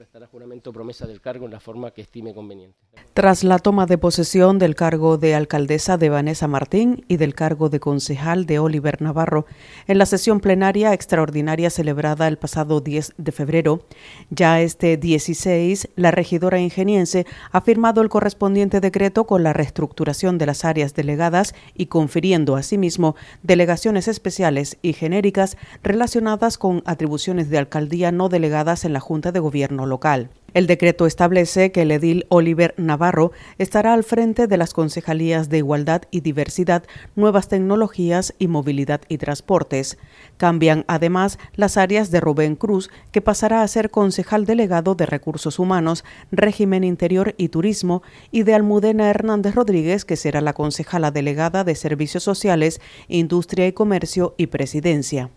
Prestará juramento o promesa del cargo en la forma que estime conveniente. Tras la toma de posesión del cargo de alcaldesa de Vanessa Martín y del cargo de concejal de Oliver Navarro, en la sesión plenaria extraordinaria celebrada el pasado 10 de febrero, ya este 16, la regidora ingeniense ha firmado el correspondiente decreto con la reestructuración de las áreas delegadas y confiriendo asimismo delegaciones especiales y genéricas relacionadas con atribuciones de alcaldía no delegadas en la Junta de Gobierno local. El decreto establece que el edil Oliver Navarro estará al frente de las concejalías de Igualdad y Diversidad, Nuevas Tecnologías y Movilidad y Transportes. Cambian además las áreas de Rubén Cruz, que pasará a ser concejal delegado de Recursos Humanos, Régimen Interior y Turismo, y de Almudena Hernández Rodríguez, que será la concejala delegada de Servicios Sociales, Industria y Comercio y Presidencia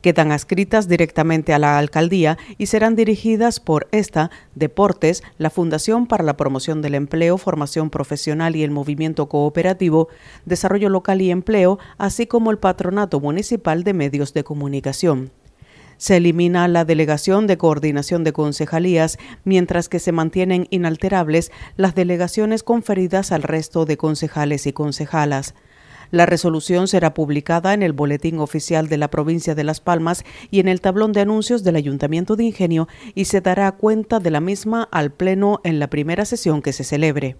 quedan adscritas directamente a la alcaldía y serán dirigidas por esta, Deportes, la Fundación para la Promoción del Empleo, Formación Profesional y el Movimiento Cooperativo, Desarrollo Local y Empleo, así como el Patronato Municipal de Medios de Comunicación. Se elimina la delegación de coordinación de concejalías, mientras que se mantienen inalterables las delegaciones conferidas al resto de concejales y concejalas. La resolución será publicada en el Boletín Oficial de la Provincia de Las Palmas y en el tablón de anuncios del Ayuntamiento de Ingenio y se dará cuenta de la misma al Pleno en la primera sesión que se celebre.